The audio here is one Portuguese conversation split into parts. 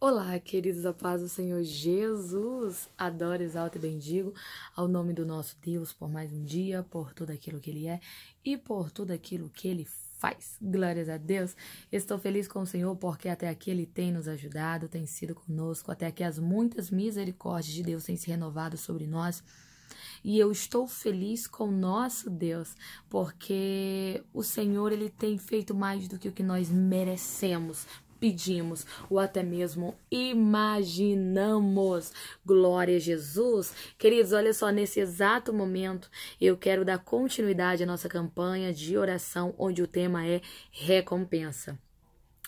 Olá, queridos, da paz do Senhor Jesus. Adoro, exalto e bendigo ao nome do nosso Deus por mais um dia, por tudo aquilo que Ele é e por tudo aquilo que Ele faz. Glórias a Deus. Estou feliz com o Senhor porque até aqui Ele tem nos ajudado, tem sido conosco, até aqui as muitas misericórdias de Deus têm se renovado sobre nós. E eu estou feliz com o nosso Deus, porque o Senhor ele tem feito mais do que o que nós merecemos pedimos ou até mesmo imaginamos. Glória a Jesus. Queridos, olha só, nesse exato momento eu quero dar continuidade à nossa campanha de oração, onde o tema é recompensa.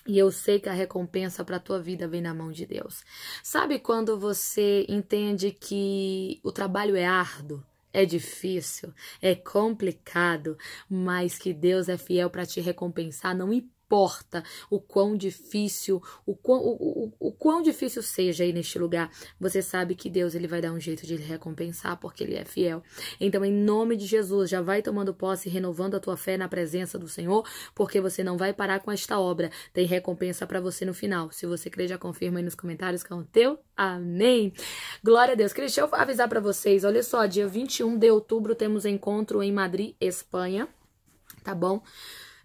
E eu sei que a recompensa para a tua vida vem na mão de Deus. Sabe quando você entende que o trabalho é árduo? É difícil, é complicado, mas que Deus é fiel para te recompensar, não importa importa o quão difícil, o quão, o, o, o quão difícil seja aí neste lugar, você sabe que Deus ele vai dar um jeito de lhe recompensar porque ele é fiel. Então, em nome de Jesus, já vai tomando posse, renovando a tua fé na presença do Senhor, porque você não vai parar com esta obra. Tem recompensa para você no final. Se você crê, já confirma aí nos comentários que é o teu. Amém. Glória a Deus. Cris, deixa eu avisar para vocês. Olha só, dia 21 de outubro temos encontro em Madrid, Espanha. Tá bom?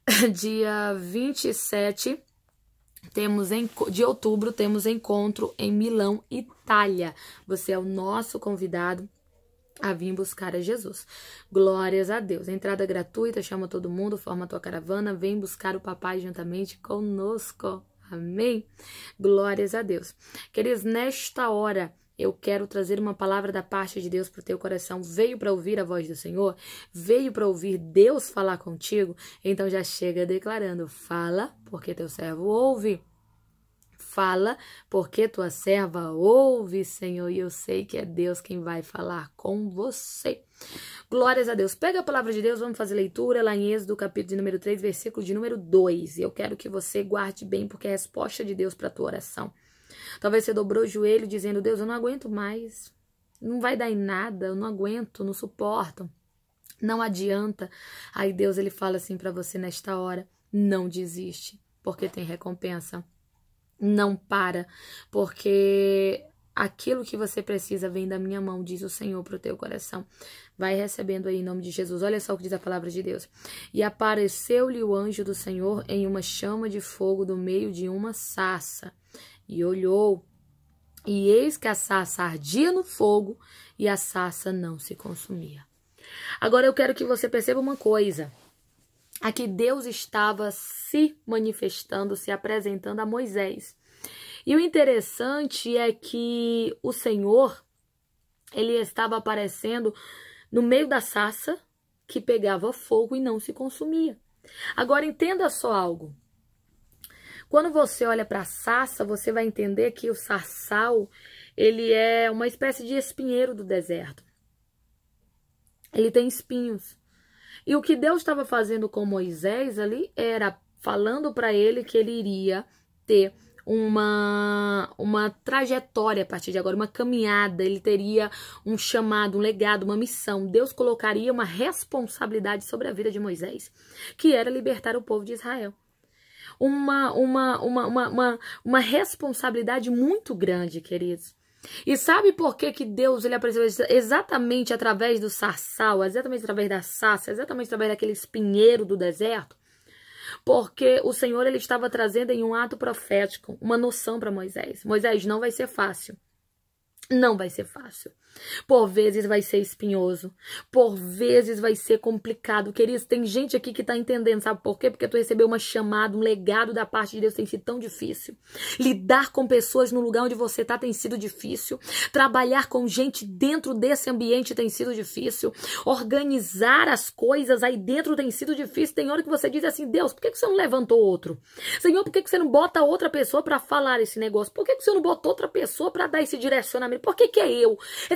dia 27 temos em, de outubro temos encontro em Milão, Itália. Você é o nosso convidado a vir buscar a Jesus. Glórias a Deus. Entrada gratuita, chama todo mundo, forma tua caravana, vem buscar o papai juntamente conosco. Amém. Glórias a Deus. Queridos, nesta hora, eu quero trazer uma palavra da parte de Deus para o teu coração. Veio para ouvir a voz do Senhor? Veio para ouvir Deus falar contigo? Então já chega declarando: fala, porque teu servo ouve. Fala, porque tua serva ouve, Senhor, e eu sei que é Deus quem vai falar com você. Glórias a Deus. Pega a palavra de Deus, vamos fazer leitura lá em Êxodo, capítulo de número 3, versículo de número 2. Eu quero que você guarde bem, porque é a resposta de Deus para tua oração. Talvez você dobrou o joelho dizendo: Deus, eu não aguento mais. Não vai dar em nada, eu não aguento, não suporto. Não adianta. Aí Deus ele fala assim para você nesta hora: não desiste, porque tem recompensa. Não para, porque Aquilo que você precisa vem da minha mão, diz o Senhor para o teu coração. Vai recebendo aí em nome de Jesus. Olha só o que diz a palavra de Deus. E apareceu-lhe o anjo do Senhor em uma chama de fogo do meio de uma saça. E olhou, e eis que a saça ardia no fogo, e a saça não se consumia. Agora eu quero que você perceba uma coisa. Aqui Deus estava se manifestando, se apresentando a Moisés. E o interessante é que o Senhor, ele estava aparecendo no meio da sassa que pegava fogo e não se consumia. Agora entenda só algo. Quando você olha para a sassa você vai entender que o sarsal ele é uma espécie de espinheiro do deserto. Ele tem espinhos. E o que Deus estava fazendo com Moisés ali era falando para ele que ele iria ter uma, uma trajetória a partir de agora, uma caminhada, ele teria um chamado, um legado, uma missão. Deus colocaria uma responsabilidade sobre a vida de Moisés, que era libertar o povo de Israel. Uma, uma, uma, uma, uma, uma responsabilidade muito grande, queridos. E sabe por que, que Deus ele apareceu exatamente através do sarçal, exatamente através da sarça, exatamente através daquele espinheiro do deserto? Porque o Senhor ele estava trazendo em um ato profético uma noção para Moisés. Moisés, não vai ser fácil. Não vai ser fácil. Por vezes vai ser espinhoso, por vezes vai ser complicado. Queridos, tem gente aqui que tá entendendo, sabe por quê? Porque tu recebeu uma chamada, um legado da parte de Deus tem sido tão difícil. Lidar com pessoas no lugar onde você tá tem sido difícil. Trabalhar com gente dentro desse ambiente tem sido difícil. Organizar as coisas aí dentro tem sido difícil. Tem hora que você diz assim: Deus, por que, que você não levantou outro? Senhor, por que, que você não bota outra pessoa para falar esse negócio? Por que, que você não botou outra pessoa para dar esse direcionamento? Por que, que é eu? É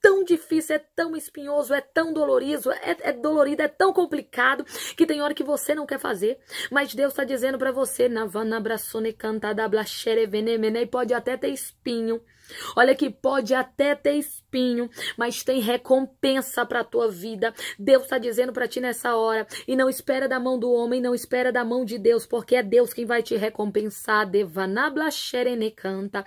tão difícil, é tão espinhoso, é tão dolorido, é, é dolorido, é tão complicado que tem hora que você não quer fazer. Mas Deus está dizendo para você, Navana pode até ter espinho. Olha que pode até ter espinho, mas tem recompensa para tua vida. Deus está dizendo para ti nessa hora, e não espera da mão do homem, não espera da mão de Deus, porque é Deus quem vai te recompensar. Devanabla canta.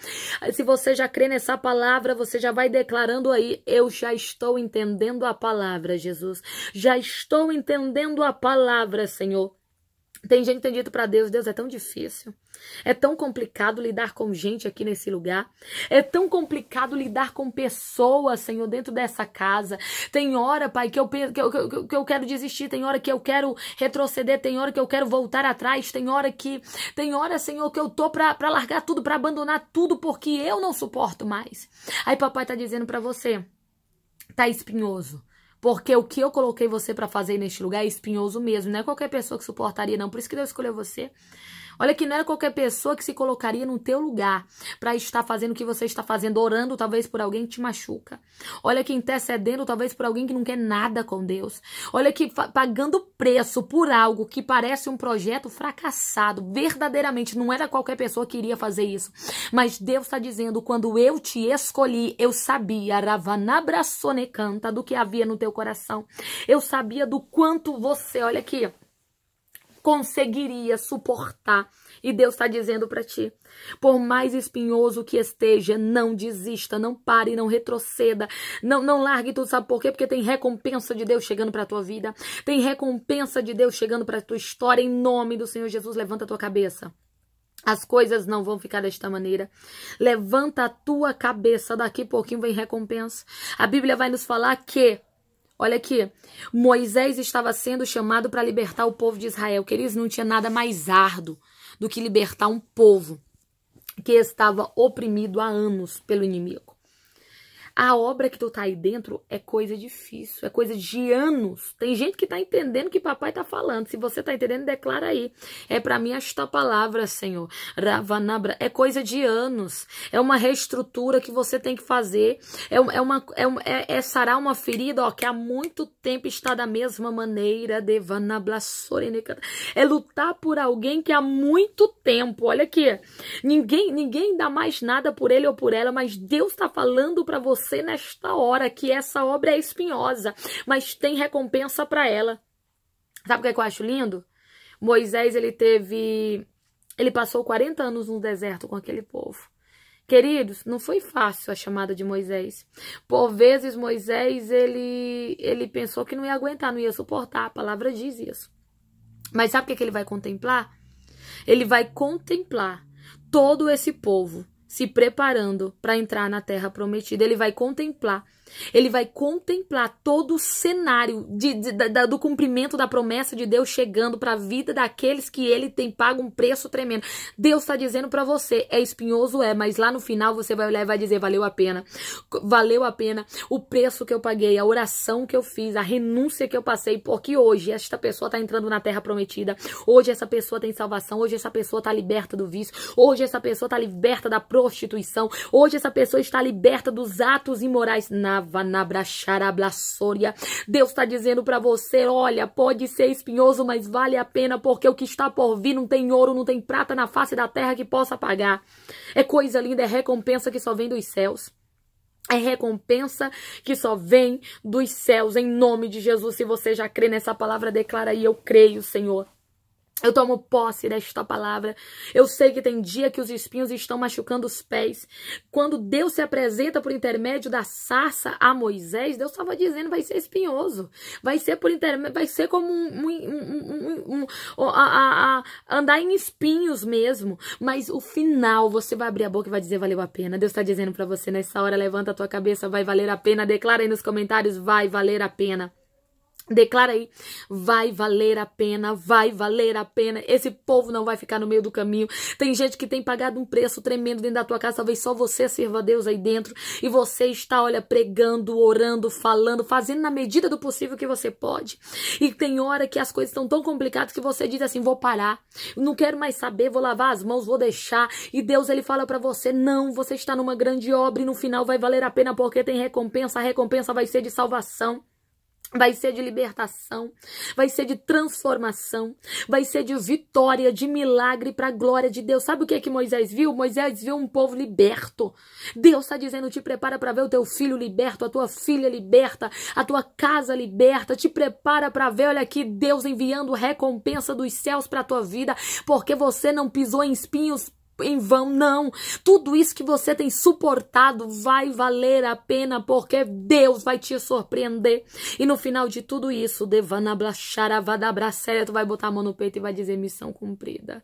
Se você já crê nessa palavra, você já vai declarando aí eu já estou entendendo a palavra, Jesus. Já estou entendendo a palavra, Senhor. Tem gente que tem dito para Deus, Deus é tão difícil, é tão complicado lidar com gente aqui nesse lugar, é tão complicado lidar com pessoas, Senhor, dentro dessa casa. Tem hora, Pai, que eu, que, eu, que eu quero desistir, tem hora que eu quero retroceder, tem hora que eu quero voltar atrás, tem hora que, tem hora, Senhor, que eu tô pra, largar tudo, pra abandonar tudo, porque eu não suporto mais. Aí papai tá dizendo para você, tá espinhoso, porque o que eu coloquei você para fazer neste lugar é espinhoso mesmo. Não é qualquer pessoa que suportaria, não. Por isso que Deus escolheu você. Olha que não era qualquer pessoa que se colocaria no teu lugar para estar fazendo o que você está fazendo, orando talvez por alguém que te machuca. Olha que intercedendo talvez por alguém que não quer nada com Deus. Olha que pagando preço por algo que parece um projeto fracassado. Verdadeiramente, não era qualquer pessoa que iria fazer isso. Mas Deus está dizendo: quando eu te escolhi, eu sabia, Ravanabrasone canta, do que havia no teu coração. Eu sabia do quanto você, olha aqui conseguiria suportar. E Deus está dizendo para ti: por mais espinhoso que esteja, não desista, não pare, não retroceda, não, não largue tudo. Sabe por quê? Porque tem recompensa de Deus chegando para a tua vida, tem recompensa de Deus chegando para a tua história. Em nome do Senhor Jesus, levanta a tua cabeça. As coisas não vão ficar desta maneira. Levanta a tua cabeça, daqui a pouquinho vem recompensa. A Bíblia vai nos falar que Olha aqui. Moisés estava sendo chamado para libertar o povo de Israel, que eles não tinha nada mais árduo do que libertar um povo que estava oprimido há anos pelo inimigo. A obra que tu tá aí dentro é coisa difícil, é coisa de anos. Tem gente que tá entendendo o que papai tá falando. Se você tá entendendo, declara aí. É para mim esta palavra, Senhor. Ravanabra, é coisa de anos. É uma reestrutura que você tem que fazer. É, é uma é, é, é sarar uma ferida, ó, que há muito tempo está da mesma maneira. Devanabla É lutar por alguém que há muito tempo, olha aqui. Ninguém ninguém dá mais nada por ele ou por ela, mas Deus tá falando para você você nesta hora que essa obra é espinhosa, mas tem recompensa para ela. Sabe o que, é que eu acho lindo? Moisés, ele teve. Ele passou 40 anos no deserto com aquele povo. Queridos, não foi fácil a chamada de Moisés. Por vezes Moisés ele ele pensou que não ia aguentar, não ia suportar. A palavra diz isso. Mas sabe o que, é que ele vai contemplar? Ele vai contemplar todo esse povo se preparando para entrar na terra prometida. Ele vai contemplar, ele vai contemplar todo o cenário de, de, do cumprimento da promessa de Deus chegando para a vida daqueles que ele tem pago um preço tremendo. Deus está dizendo para você: é espinhoso, é, mas lá no final você vai olhar e vai dizer: valeu a pena, valeu a pena o preço que eu paguei, a oração que eu fiz, a renúncia que eu passei, porque hoje esta pessoa está entrando na terra prometida, hoje essa pessoa tem salvação, hoje essa pessoa está liberta do vício, hoje essa pessoa está liberta da promessa prostituição. Hoje essa pessoa está liberta dos atos imorais. Deus está dizendo para você, olha, pode ser espinhoso, mas vale a pena porque o que está por vir não tem ouro, não tem prata na face da terra que possa pagar. É coisa linda, é recompensa que só vem dos céus. É recompensa que só vem dos céus, em nome de Jesus. Se você já crê nessa palavra, declara aí: Eu creio, Senhor. Eu tomo posse desta palavra. Eu sei que tem dia que os espinhos estão machucando os pés. Quando Deus se apresenta por intermédio da sarça a Moisés, Deus estava dizendo vai ser espinhoso, vai ser por intermédio, vai ser como um, um, um, um a, a, a andar em espinhos mesmo. Mas o final você vai abrir a boca e vai dizer valeu a pena. Deus está dizendo para você nessa hora levanta a tua cabeça, vai valer a pena. Declara aí nos comentários vai valer a pena. Declara aí, vai valer a pena, vai valer a pena. Esse povo não vai ficar no meio do caminho. Tem gente que tem pagado um preço tremendo dentro da tua casa, talvez só você sirva a Deus aí dentro e você está, olha, pregando, orando, falando, fazendo na medida do possível que você pode. E tem hora que as coisas estão tão complicadas que você diz assim: "Vou parar, não quero mais saber, vou lavar as mãos, vou deixar". E Deus ele fala para você: "Não, você está numa grande obra e no final vai valer a pena porque tem recompensa, a recompensa vai ser de salvação". Vai ser de libertação, vai ser de transformação, vai ser de vitória, de milagre para a glória de Deus. Sabe o que é que Moisés viu? Moisés viu um povo liberto. Deus está dizendo: te prepara para ver o teu filho liberto, a tua filha liberta, a tua casa liberta. Te prepara para ver, olha aqui, Deus enviando recompensa dos céus para a tua vida, porque você não pisou em espinhos em vão, não. Tudo isso que você tem suportado vai valer a pena, porque Deus vai te surpreender. E no final de tudo isso, Devana Blacharavada Bracélia, tu vai botar a mão no peito e vai dizer: missão cumprida.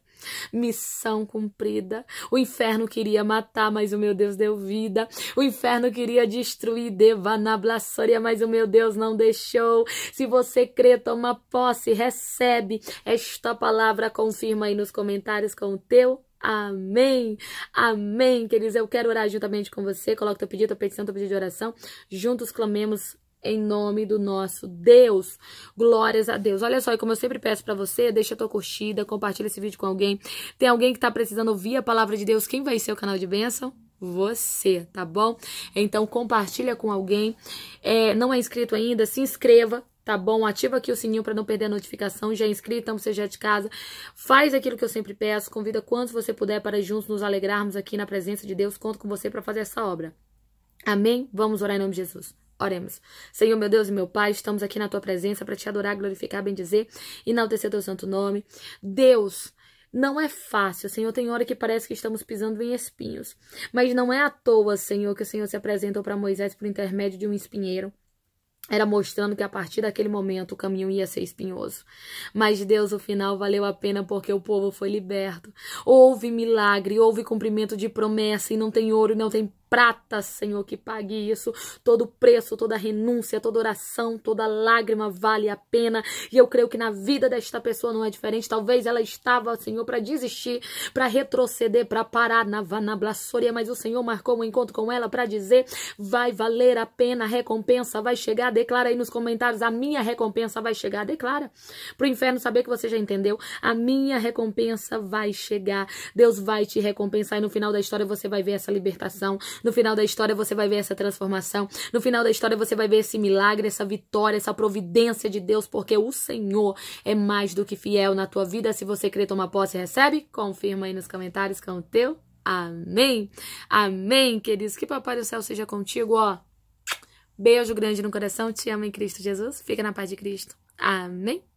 Missão cumprida. O inferno queria matar, mas o meu Deus deu vida. O inferno queria destruir Devana Blacharia, mas o meu Deus não deixou. Se você crê, toma posse, recebe esta palavra, confirma aí nos comentários com o teu Amém. Amém, queridos. Eu quero orar juntamente com você. Coloca teu pedido, tua petição, teu pedido de oração. Juntos clamemos em nome do nosso Deus. Glórias a Deus. Olha só, e como eu sempre peço para você, deixa a tua curtida, compartilha esse vídeo com alguém. Tem alguém que tá precisando ouvir a palavra de Deus? Quem vai ser o canal de bênção? Você, tá bom? Então compartilha com alguém. É, não é inscrito ainda? Se inscreva tá bom? Ativa aqui o sininho para não perder a notificação. Já é inscrito, então você já é de casa. Faz aquilo que eu sempre peço. Convida quantos você puder para juntos nos alegrarmos aqui na presença de Deus. Conto com você para fazer essa obra. Amém? Vamos orar em nome de Jesus. Oremos. Senhor, meu Deus e meu Pai, estamos aqui na tua presença para te adorar, glorificar, bendizer, enaltecer teu santo nome. Deus, não é fácil, Senhor. Tem hora que parece que estamos pisando em espinhos. Mas não é à toa, Senhor, que o Senhor se apresentou para Moisés por intermédio de um espinheiro era mostrando que a partir daquele momento o caminho ia ser espinhoso. Mas Deus, o final valeu a pena porque o povo foi liberto. Houve milagre, houve cumprimento de promessa e não tem ouro, não tem prata, Senhor, que pague isso. Todo preço, toda renúncia, toda oração, toda lágrima vale a pena. E eu creio que na vida desta pessoa não é diferente. Talvez ela estava, Senhor, para desistir, para retroceder, para parar na vanablassoria, mas o Senhor marcou um encontro com ela para dizer: vai valer a pena, a recompensa vai chegar. Declara aí nos comentários: a minha recompensa vai chegar. Declara para o inferno saber que você já entendeu. A minha recompensa vai chegar. Deus vai te recompensar e no final da história você vai ver essa libertação no final da história você vai ver essa transformação. No final da história você vai ver esse milagre, essa vitória, essa providência de Deus, porque o Senhor é mais do que fiel na tua vida. Se você crê, toma posse e recebe, confirma aí nos comentários com o teu. Amém. Amém, queridos. Que Papai do Céu seja contigo, ó. Beijo grande no coração. Te amo em Cristo Jesus. Fica na paz de Cristo. Amém.